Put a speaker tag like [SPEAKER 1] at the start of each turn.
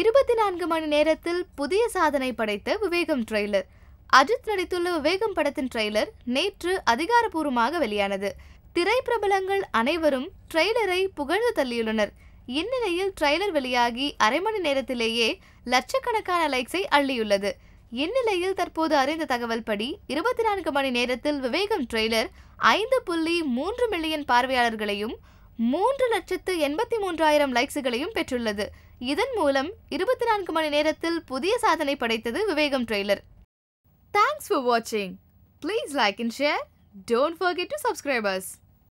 [SPEAKER 1] இருபத்தி நான்கு மணி நேரத்தில் புதிய சாதனை படைத்த விவேகம் ட்ரெய்லர் அஜித் நடித்துள்ள விவேகம் படத்தின் ட்ரெய்லர் நேற்று அதிகாரப்பூர்வமாக வெளியானது திரை பிரபலங்கள் அனைவரும் ட்ரெய்லரை புகழ்ந்து தள்ளியுள்ளனர் இந்நிலையில் ட்ரெய்லர் வெளியாகி அரை மணி நேரத்திலேயே லட்சக்கணக்கான லைக்ஸை அள்ளியுள்ளது இந்நிலையில் தற்போது அறிந்த தகவல் படி இருபத்தி நான்கு மணி நேரத்தில் விவேகம் ட்ரெய்லர் ஐந்து புள்ளி மூன்று மில்லியன் பார்வையாளர்களையும் மூன்று லட்சத்து எண்பத்தி மூன்றாயிரம் லைக்ஸுகளையும் பெற்றுள்ளது இதன் மூலம் இருபத்தி நான்கு மணி நேரத்தில் புதிய சாதனை படைத்தது விவேகம் ட்ரெய்லர் தேங்க்ஸ் ஃபார் வாட்சிங் please like and share don't forget to subscribers